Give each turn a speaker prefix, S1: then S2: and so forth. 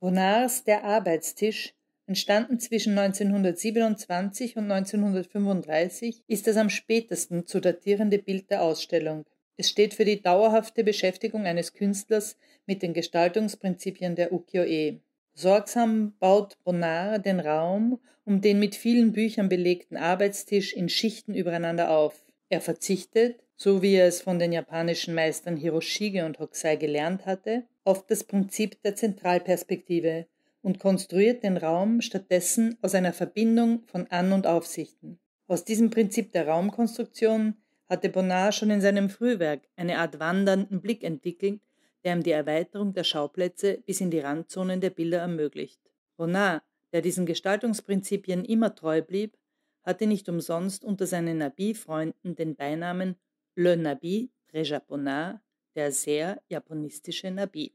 S1: Renards Der Arbeitstisch, entstanden zwischen 1927 und 1935, ist das am spätesten zu datierende Bild der Ausstellung. Es steht für die dauerhafte Beschäftigung eines Künstlers mit den Gestaltungsprinzipien der Ukiyo-e. Sorgsam baut Bonnard den Raum um den mit vielen Büchern belegten Arbeitstisch in Schichten übereinander auf. Er verzichtet, so wie er es von den japanischen Meistern Hiroshige und Hokusai gelernt hatte, auf das Prinzip der Zentralperspektive und konstruiert den Raum stattdessen aus einer Verbindung von An- und Aufsichten. Aus diesem Prinzip der Raumkonstruktion hatte Bonnard schon in seinem Frühwerk eine Art wandernden Blick entwickelt, der ihm die Erweiterung der Schauplätze bis in die Randzonen der Bilder ermöglicht. Bonnard, der diesen Gestaltungsprinzipien immer treu blieb, hatte nicht umsonst unter seinen Nabi-Freunden den Beinamen Le Nabi Prejapona, der sehr japonistische Nabi.